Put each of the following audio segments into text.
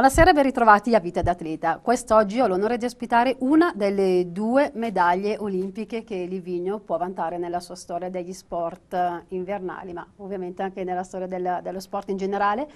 Buonasera e ben ritrovati a Vita d'Atleta. Quest'oggi ho l'onore di ospitare una delle due medaglie olimpiche che Livigno può vantare nella sua storia degli sport eh, invernali, ma ovviamente anche nella storia del, dello sport in generale.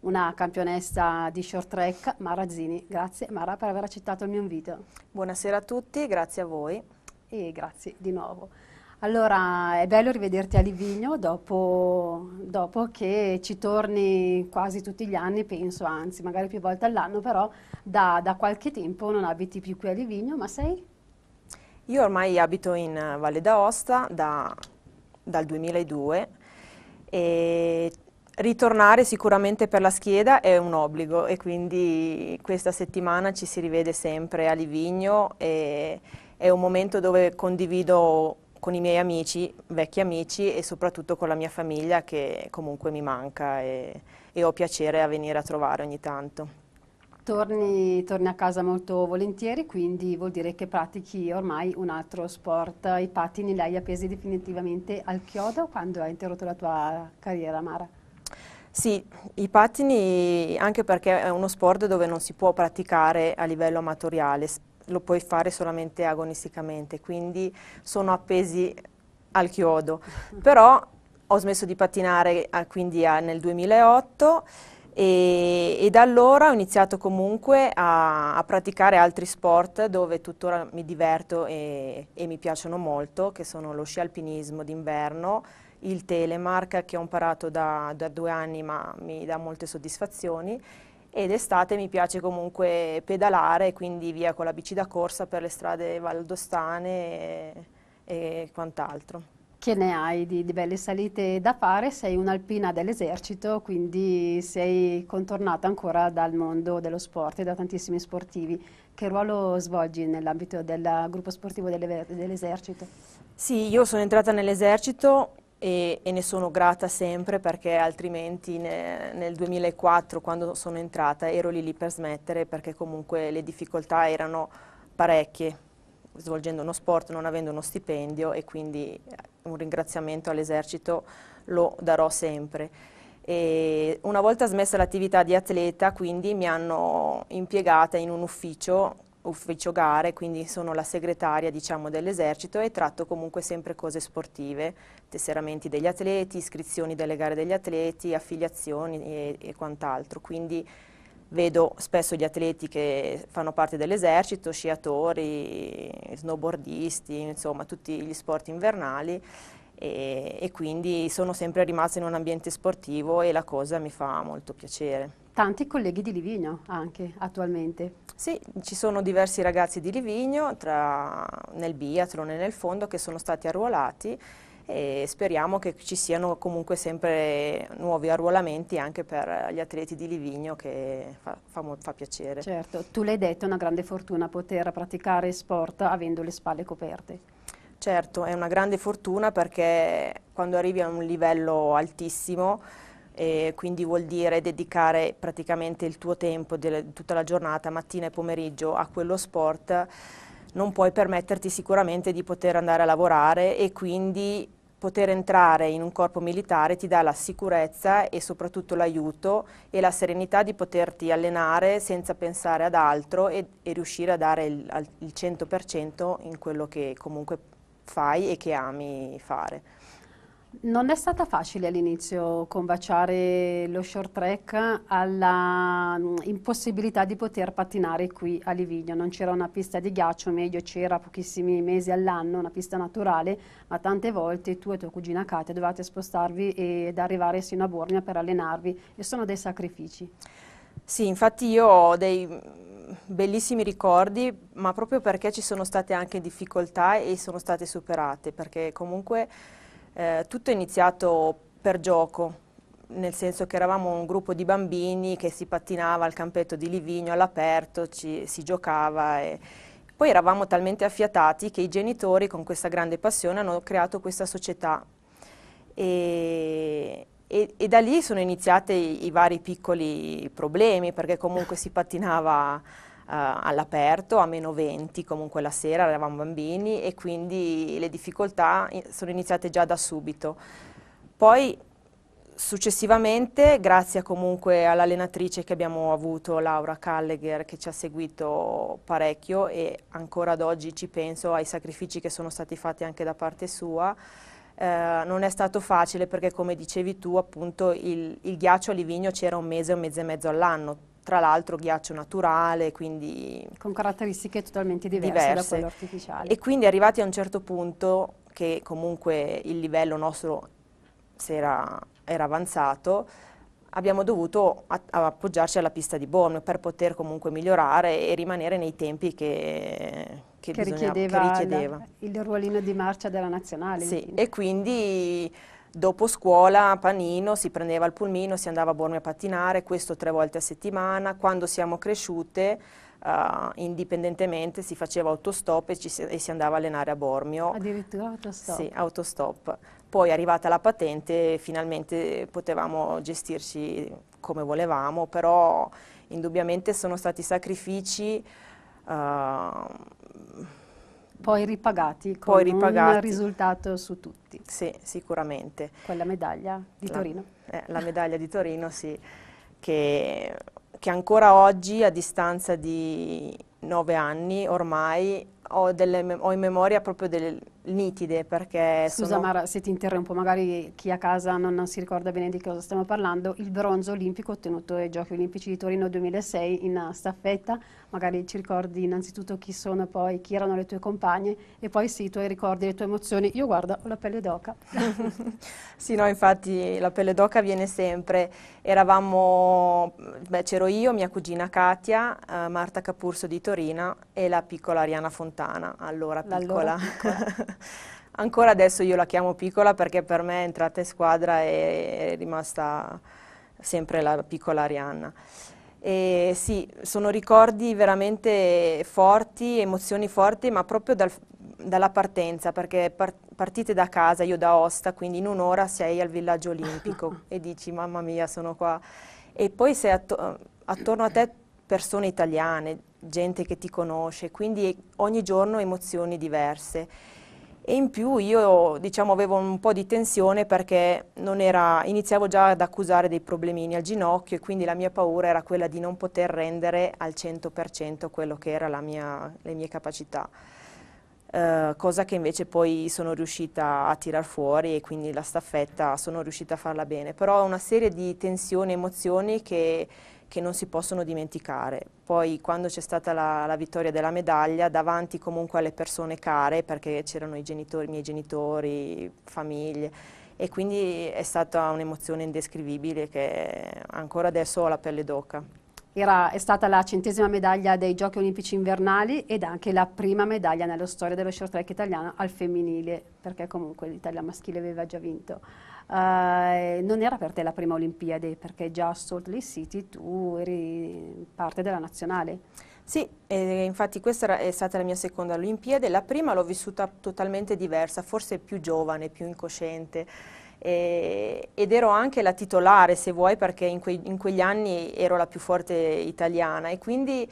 Una campionessa di short track, Mara Zini. Grazie Mara per aver accettato il mio invito. Buonasera a tutti, grazie a voi. E grazie di nuovo. Allora, è bello rivederti a Livigno dopo, dopo, che ci torni quasi tutti gli anni, penso, anzi, magari più volte all'anno, però da, da qualche tempo non abiti più qui a Livigno, ma sei? Io ormai abito in eh, Valle d'Aosta da, dal 2002 e ritornare sicuramente per la scheda è un obbligo e quindi questa settimana ci si rivede sempre a Livigno e è un momento dove condivido con i miei amici, vecchi amici e soprattutto con la mia famiglia che comunque mi manca e, e ho piacere a venire a trovare ogni tanto. Torni, torni, a casa molto volentieri, quindi vuol dire che pratichi ormai un altro sport. I pattini li hai appesi definitivamente al chiodo quando hai interrotto la tua carriera, Mara? Sì, i pattini anche perché è uno sport dove non si può praticare a livello amatoriale, lo puoi fare solamente agonisticamente, quindi sono appesi al chiodo. Però ho smesso di pattinare a, eh, quindi a, nel 2008 e, e, da allora ho iniziato comunque a, a, praticare altri sport dove tuttora mi diverto e, e mi piacciono molto, che sono lo sci alpinismo d'inverno, il telemark che ho imparato da, da due anni ma mi dà molte soddisfazioni ed estate mi piace comunque pedalare, quindi via con la bici da corsa per le strade valdostane e, e quant'altro. Che ne hai di, di, belle salite da fare? Sei un'alpina dell'esercito, quindi sei contornata ancora dal mondo dello sport e da tantissimi sportivi. Che ruolo svolgi nell'ambito del gruppo sportivo dell'esercito? Sì, io sono entrata nell'esercito e, e ne sono grata sempre perché altrimenti ne, nel 2004 quando sono entrata ero lì lì per smettere perché comunque le difficoltà erano parecchie svolgendo uno sport, non avendo uno stipendio e quindi eh, un ringraziamento all'esercito lo darò sempre. E una volta smessa l'attività di atleta, quindi mi hanno impiegata in un ufficio ufficio gare, quindi sono la segretaria diciamo, dell'esercito e tratto comunque sempre cose sportive, tesseramenti degli atleti, iscrizioni delle gare degli atleti, affiliazioni e, e quant'altro. Quindi vedo spesso gli atleti che fanno parte dell'esercito, sciatori, snowboardisti, insomma tutti gli sport invernali e, e quindi sono sempre rimasta in un ambiente sportivo e la cosa mi fa molto piacere tanti colleghi di Livigno anche attualmente. Sì, ci sono diversi ragazzi di Livigno tra, nel biathlon e nel fondo che sono stati arruolati e speriamo che ci siano comunque sempre nuovi arruolamenti anche per gli atleti di Livigno che fa, fa, fa piacere. Certo, tu l'hai detto, è una grande fortuna poter praticare sport avendo le spalle coperte. Certo, è una grande fortuna perché quando arrivi a un livello altissimo e quindi vuol dire dedicare praticamente il tuo tempo, delle, tutta la giornata, mattina e pomeriggio a quello sport, non puoi permetterti sicuramente di poter andare a lavorare e quindi poter entrare in un corpo militare ti dà la sicurezza e soprattutto l'aiuto e la serenità di poterti allenare senza pensare ad altro e, e riuscire a dare il, il 100% in quello che comunque fai e che ami fare. Non è stata facile all'inizio combaciare lo short track alla mm, impossibilità di poter pattinare qui a Livigno. Non c'era una pista di ghiaccio, meglio c'era pochissimi mesi all'anno, una pista naturale, ma tante volte tu e tua cugina Katia dovevate spostarvi ed arrivare sino a Borgna per allenarvi e sono dei sacrifici. Sì, infatti io ho dei mm, bellissimi ricordi, ma proprio perché ci sono state anche difficoltà e sono state superate, perché comunque eh, tutto è iniziato per gioco, nel senso che eravamo un gruppo di bambini che si pattinava al campetto di Livigno all'aperto, si giocava e poi eravamo talmente affiatati che i genitori con questa grande passione hanno creato questa società e, e, e da lì sono iniziati i, i vari piccoli problemi perché comunque si pattinava eh, all'aperto a meno 20 comunque la sera, eravamo bambini e quindi le difficoltà sono iniziate già da subito. Poi successivamente, grazie comunque all'allenatrice che abbiamo avuto, Laura Callegher, che ci ha seguito parecchio e ancora ad oggi ci penso ai sacrifici che sono stati fatti anche da parte sua, eh, non è stato facile perché come dicevi tu appunto il, il ghiaccio a Livigno c'era un mese, un mese e mezzo all'anno, tra l'altro ghiaccio naturale, quindi... Con caratteristiche totalmente diverse, diverse, da quello artificiale. E quindi arrivati a un certo punto, che comunque il livello nostro era, era avanzato, abbiamo dovuto appoggiarci alla pista di Born per poter comunque migliorare e rimanere nei tempi che, che, che richiedeva, che richiedeva. La, il ruolino di marcia della nazionale. Sì, e quindi Dopo scuola, panino, si prendeva il pulmino, si andava a Bormio a pattinare, questo tre volte a settimana. Quando siamo cresciute, uh, indipendentemente, si faceva autostop e, si, e si andava a allenare a Bormio. Addirittura autostop? Sì, autostop. Poi arrivata la patente, finalmente potevamo gestirci come volevamo, però indubbiamente sono stati sacrifici... Uh, poi ripagati con poi ripagati. un risultato su tutti. Sì, sicuramente. Quella medaglia di la, Torino. Eh, la medaglia di Torino, sì, che, che ancora oggi, a distanza di nove anni ormai, ho, delle, ho in memoria proprio delle, nitide perché Scusa sono... Mara se ti interrompo, magari chi a casa non, non, si ricorda bene di cosa stiamo parlando, il bronzo olimpico ottenuto ai Giochi Olimpici di Torino 2006 in staffetta, magari ci ricordi innanzitutto chi sono poi, chi erano le tue compagne e poi sì, i tuoi ricordi, le tue emozioni, io guarda ho la pelle d'oca. sì no infatti la pelle d'oca viene sempre, eravamo, beh c'ero io, mia cugina Katia, eh, Marta Capurso di Torino e la piccola Ariana Fontana, allora piccola. Allora piccola. Ancora adesso io la chiamo piccola perché per me è entrata in squadra e è rimasta sempre la piccola Arianna. E sì, sono ricordi veramente forti, emozioni forti, ma proprio dal, dalla partenza, perché par partite da casa, io da Osta, quindi in un'ora sei al villaggio olimpico e dici mamma mia sono qua. E poi sei atto attorno a te persone italiane, gente che ti conosce, quindi ogni giorno emozioni diverse. E in più io diciamo, avevo un po' di tensione perché era, iniziavo già ad accusare dei problemini al ginocchio e quindi la mia paura era quella di non poter rendere al 100% quello che erano le mie capacità. Uh, cosa che invece poi sono riuscita a tirar fuori e quindi la staffetta sono riuscita a farla bene. Però una serie di tensioni e emozioni che che non si possono dimenticare. Poi quando c'è stata la, la, vittoria della medaglia, davanti comunque alle persone care, perché c'erano i, genitori, i miei genitori, famiglie, e quindi è stata un'emozione indescrivibile che ancora adesso ho la pelle d'oca. Era, è stata la centesima medaglia dei Giochi Olimpici Invernali ed anche la prima medaglia nella storia dello short track italiano al femminile, perché comunque l'Italia maschile aveva già vinto eh, non era per te la prima Olimpiade perché già a Salt Lake City tu eri parte della nazionale. Sì, eh, infatti questa è stata la mia seconda Olimpiade, la prima l'ho vissuta totalmente diversa, forse più giovane, più incosciente ed ero anche la titolare se vuoi perché in, que in, quegli anni ero la più forte italiana e quindi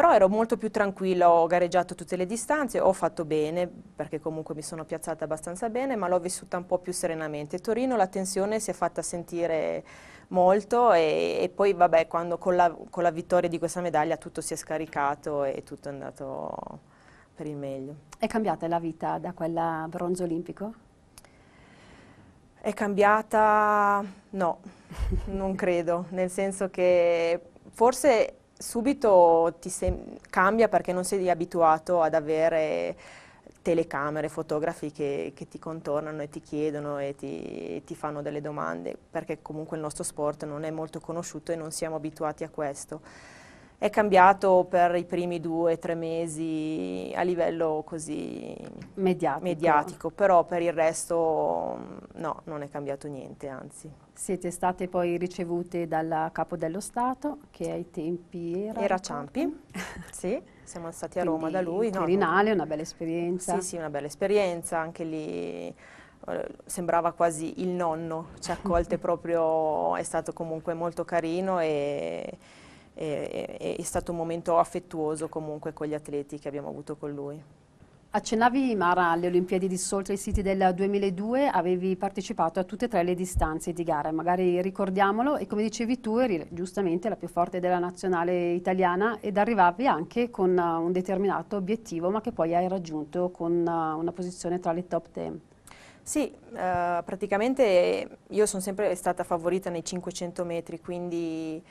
però ero molto più tranquilla, ho gareggiato tutte le distanze, ho fatto bene perché comunque mi sono piazzata abbastanza bene, ma l'ho vissuta un po' più serenamente. Torino la tensione si è fatta sentire molto e, e poi vabbè quando con la, con la vittoria di questa medaglia tutto si è scaricato e tutto è andato per il meglio. È cambiata la vita da quella bronzo olimpico? È cambiata? No, non credo, nel senso che forse subito ti cambia perché non sei abituato ad avere telecamere, fotografi che, che ti contornano e ti chiedono e ti, e ti, fanno delle domande, perché comunque il nostro sport non è molto conosciuto e non siamo abituati a questo è cambiato per i primi due o tre mesi a livello così mediatico. mediatico. però per il resto mm, no, non è cambiato niente, anzi. Siete state poi ricevute dal capo dello Stato che ai tempi era... Era Ciampi, sì, siamo stati a Roma da lui. Quirinale, no, una bella esperienza. Sì, sì, una bella esperienza, anche lì eh, sembrava quasi il nonno, ci ha accolte proprio, è stato comunque molto carino e e, è stato un momento affettuoso comunque con gli atleti che abbiamo avuto con lui. Accennavi Mara alle Olimpiadi di Salt Lake City del 2002, avevi partecipato a tutte e tre le distanze di gara, magari ricordiamolo e come dicevi tu eri giustamente la più forte della nazionale italiana ed arrivavi anche con uh, un determinato obiettivo ma che poi hai raggiunto con uh, una posizione tra le top 10. Sì, eh, praticamente io sono sempre stata favorita nei 500 metri, quindi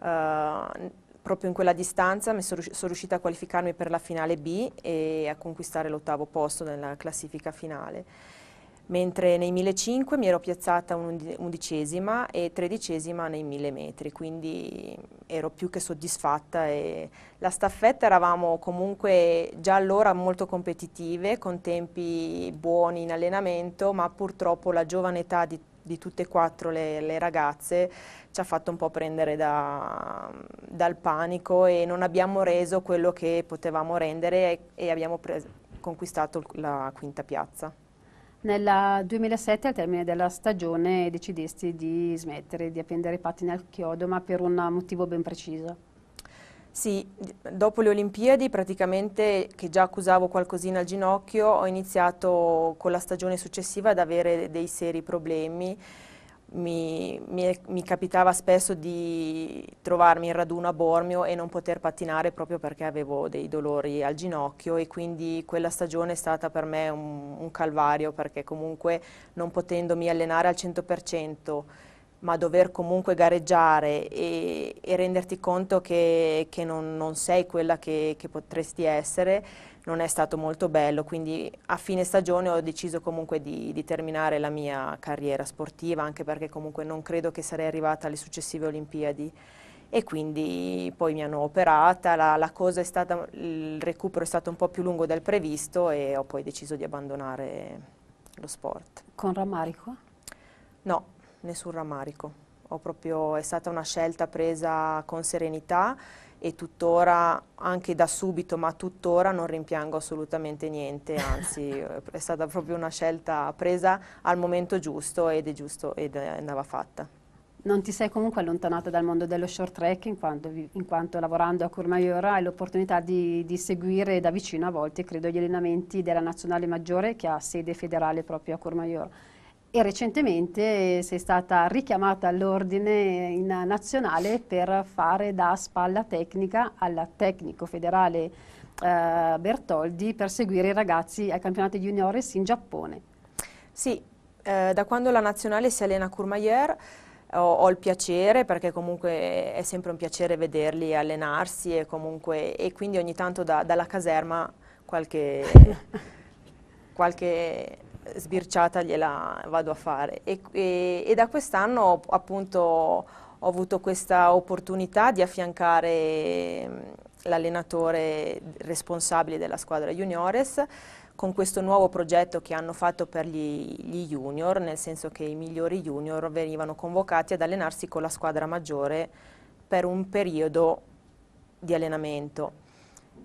eh, proprio in quella distanza sono riuscita a qualificarmi per la finale B e a conquistare l'ottavo posto nella classifica finale mentre nei 1500 mi ero piazzata undicesima e tredicesima nei 1000 metri, quindi ero più che soddisfatta. la staffetta eravamo comunque già allora molto competitive, con tempi buoni in allenamento, ma purtroppo la giovane età di di tutte e quattro le, le ragazze ci ha fatto un po' prendere da, dal panico e non abbiamo reso quello che potevamo rendere e, e abbiamo conquistato la quinta piazza. Nel 2007, al termine della stagione, decidesti di smettere di appendere i pattini al chiodo, ma per un motivo ben preciso. Sì, dopo le Olimpiadi praticamente, che già accusavo qualcosina al ginocchio, ho iniziato con la stagione successiva ad avere dei seri problemi. Mi, mi, mi, capitava spesso di trovarmi in raduno a Bormio e non poter pattinare proprio perché avevo dei dolori al ginocchio e quindi quella stagione è stata per me un, un calvario perché comunque non potendomi allenare al 100% ma dover comunque gareggiare e, e renderti conto che, che non, non, sei quella che, che, potresti essere non è stato molto bello, quindi a fine stagione ho deciso comunque di, di, terminare la mia carriera sportiva, anche perché comunque non credo che sarei arrivata alle successive Olimpiadi e quindi poi mi hanno operata, la, la cosa è stata, il recupero è stato un po' più lungo del previsto e ho poi deciso di abbandonare lo sport. Con rammarico? No, nessun rammarico. Proprio, è stata una scelta presa con serenità e tuttora, anche da subito, ma tuttora non rimpiango assolutamente niente, anzi eh, è stata proprio una scelta presa al momento giusto ed è giusto ed andava fatta. Non ti sei comunque allontanata dal mondo dello short track in quanto, in quanto lavorando a Courmayora hai l'opportunità di, di, seguire da vicino a volte, credo, gli allenamenti della Nazionale Maggiore che ha sede federale proprio a Courmayora e recentemente sei stata richiamata all'ordine in nazionale per fare da spalla tecnica al tecnico federale eh, Bertoldi per seguire i ragazzi ai campionati juniores in Giappone. Sì, eh, da quando la nazionale si allena a Courmayeur ho, ho, il piacere, perché comunque è sempre un piacere vederli allenarsi e, comunque, e quindi ogni tanto da, dalla caserma qualche... qualche sbirciata gliela vado a fare e, e, e da quest'anno appunto ho avuto questa opportunità di affiancare mm, l'allenatore responsabile della squadra juniores con questo nuovo progetto che hanno fatto per gli, gli, junior, nel senso che i migliori junior venivano convocati ad allenarsi con la squadra maggiore per un periodo di allenamento.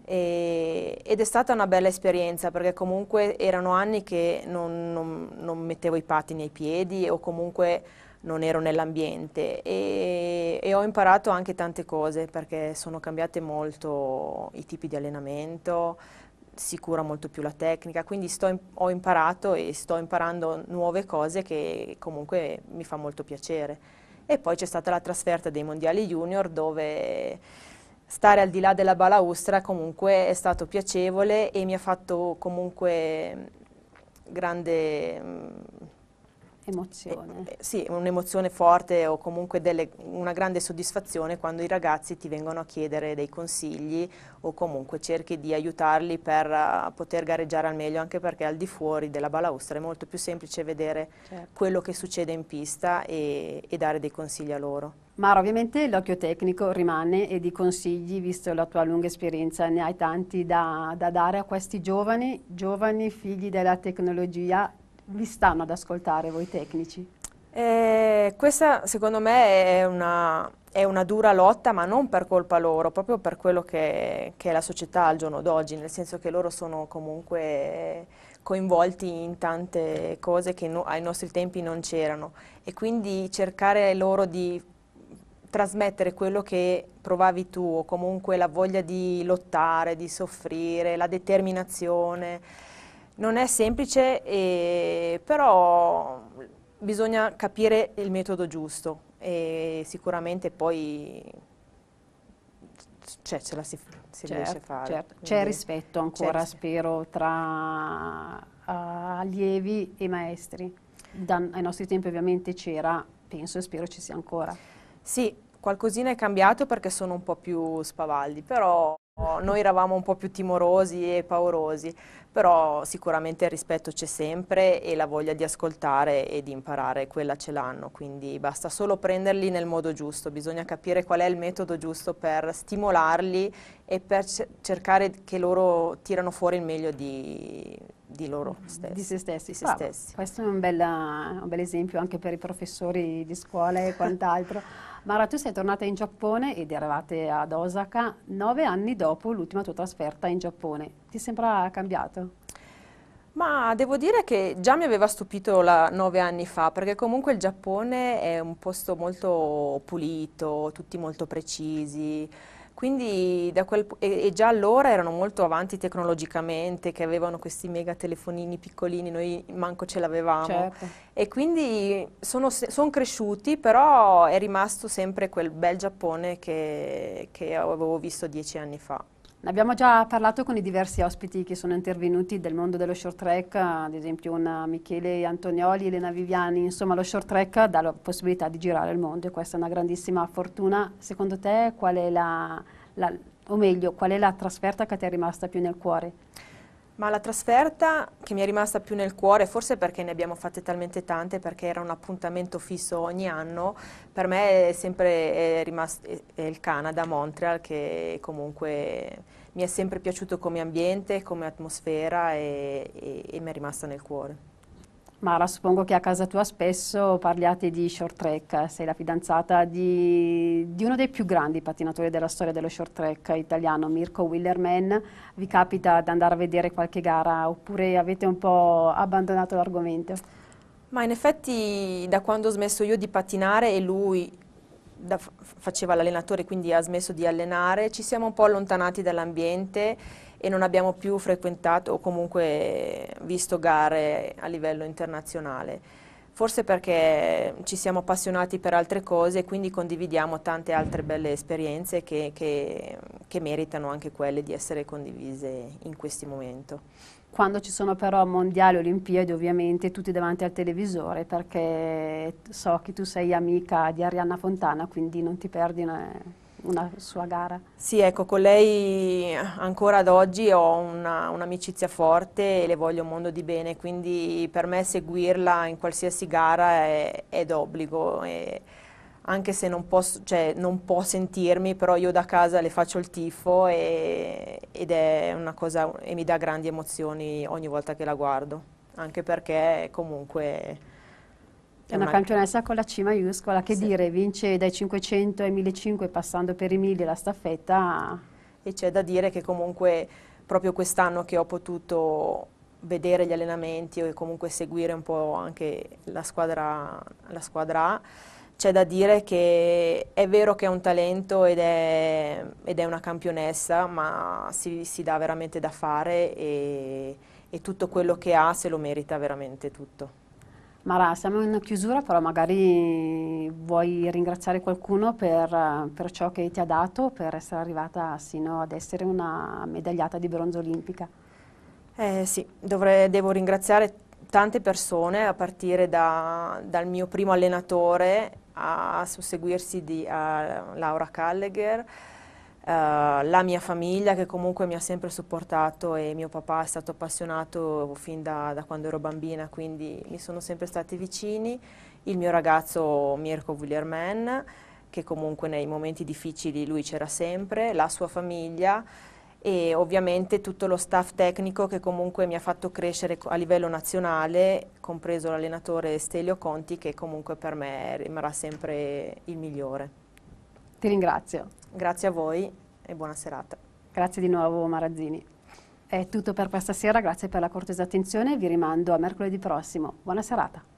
E, ed è stata una bella esperienza perché comunque erano anni che non, non, non mettevo i patti nei piedi o comunque non ero nell'ambiente e, e, ho imparato anche tante cose perché sono cambiate molto i tipi di allenamento, si cura molto più la tecnica, quindi sto, ho imparato e sto imparando nuove cose che comunque mi fa molto piacere. E poi c'è stata la trasferta dei mondiali junior dove stare al di là della balaustra comunque è stato piacevole e mi ha fatto comunque mm, grande... Mm, Emozione. Eh, sì, un'emozione forte o comunque delle, una grande soddisfazione quando i ragazzi ti vengono a chiedere dei consigli o comunque cerchi di aiutarli per uh, poter gareggiare al meglio, anche perché al di fuori della balaustra è molto più semplice vedere certo. quello che succede in pista e, e dare dei consigli a loro. Mara, ovviamente l'occhio tecnico rimane e di consigli, visto la tua lunga esperienza, ne hai tanti da, da dare a questi giovani, giovani figli della tecnologia vi stanno ad ascoltare voi tecnici? Eh, questa secondo me è una, è una, dura lotta, ma non per colpa loro, proprio per quello che, che è la società al giorno d'oggi, nel senso che loro sono comunque coinvolti in tante cose che no, ai nostri tempi non c'erano e quindi cercare loro di trasmettere quello che provavi tu o comunque la voglia di lottare, di soffrire, la determinazione non è semplice, eh, però bisogna capire il metodo giusto e sicuramente poi c'è, ce la si, si certo, riesce a fare. Certo. C'è rispetto ancora, certo. spero, tra uh, allievi e maestri. Da, ai nostri tempi ovviamente c'era, penso e spero ci sia ancora. Sì, qualcosina è cambiato perché sono un po' più spavaldi, però noi eravamo un po' più timorosi e paurosi però sicuramente il rispetto c'è sempre e la voglia di ascoltare e di imparare quella ce l'hanno, quindi basta solo prenderli nel modo giusto, bisogna capire qual è il metodo giusto per stimolarli e per cercare che loro tirano fuori il meglio di, di loro stessi. Di se stessi. Di se ah, stessi. Questo è un, bella, un bel, esempio anche per i professori di scuola e quant'altro. Mara, tu sei tornata in Giappone ed eravate ad Osaka nove anni dopo l'ultima tua trasferta in Giappone. Ti sembra cambiato? Ma devo dire che già mi aveva stupito la, nove anni fa, perché comunque il Giappone è un posto molto pulito, tutti molto precisi, quindi da quel, e, e, già allora erano molto avanti tecnologicamente, che avevano questi mega telefonini piccolini, noi manco ce l'avevamo. Certo. E quindi sono, sono, cresciuti, però è rimasto sempre quel bel Giappone che, che avevo visto dieci anni fa. Ne abbiamo già parlato con i diversi ospiti che sono intervenuti del mondo dello short track, ad esempio una Michele Antonioli, Elena Viviani, insomma lo short track dà la possibilità di girare il mondo e questa è una grandissima fortuna. Secondo te qual è la, la o meglio qual è la trasferta che ti è rimasta più nel cuore? Ma la trasferta che mi è rimasta più nel cuore, forse perché ne abbiamo fatte talmente tante, perché era un appuntamento fisso ogni anno, per me è sempre è rimasto è il Canada, Montreal, che comunque mi è sempre piaciuto come ambiente, come atmosfera e, e, e mi è rimasta nel cuore. Mara, suppongo che a casa tua spesso parliate di short track, sei la fidanzata di, di uno dei più grandi pattinatori della storia dello short track italiano, Mirko Willerman. Vi capita di andare a vedere qualche gara oppure avete un po' abbandonato l'argomento? Ma in effetti da quando ho smesso io di pattinare e lui da, faceva l'allenatore quindi ha smesso di allenare, ci siamo un po' allontanati dall'ambiente e non abbiamo più frequentato o comunque visto gare a livello internazionale. Forse perché ci siamo appassionati per altre cose e quindi condividiamo tante altre belle esperienze che, che, che meritano anche quelle di essere condivise in questo momento quando ci sono però mondiali, olimpiadi ovviamente tutti davanti al televisore perché so che tu sei amica di Arianna Fontana quindi non ti perdi una sua gara. Sì, ecco, con lei ancora ad oggi ho un'amicizia un forte e le voglio un mondo di bene, quindi per me seguirla in qualsiasi gara è, è d'obbligo. anche se non, posso, cioè, non può sentirmi, però io da casa le faccio il tifo e, ed è una cosa e mi dà grandi emozioni ogni volta che la guardo, anche perché comunque è una, campionessa con la C maiuscola che sì. dire vince dai 500 ai 1500 passando per i 1000 la staffetta. E c'è da dire che comunque proprio quest'anno che ho potuto vedere gli allenamenti e comunque seguire un po' anche la squadra, la squadra A, c'è da dire che è vero che è un talento ed è, ed è una campionessa, ma si, si, dà veramente da fare e, e tutto quello che ha se lo merita veramente tutto. Mara, siamo in chiusura, però magari vuoi ringraziare qualcuno per, per, ciò che ti ha dato, per essere arrivata sino ad essere una medagliata di bronzo olimpica. Eh, sì, dovrei, devo ringraziare tante persone, a partire da, dal mio primo allenatore a susseguirsi di a Laura Kallegher, Uh, la mia famiglia che comunque mi ha sempre supportato e mio papà è stato appassionato fin da, da, quando ero bambina, quindi mi sono sempre stati vicini, il mio ragazzo Mirko Willerman che comunque nei momenti difficili lui c'era sempre, la sua famiglia e ovviamente tutto lo staff tecnico che comunque mi ha fatto crescere a livello nazionale, compreso l'allenatore Stelio Conti che comunque per me rimarrà sempre il migliore. Ti ringrazio. Grazie a voi e buona serata. Grazie di nuovo Marazzini. È tutto per questa sera, grazie per la cortesa attenzione e vi rimando a mercoledì prossimo. Buona serata.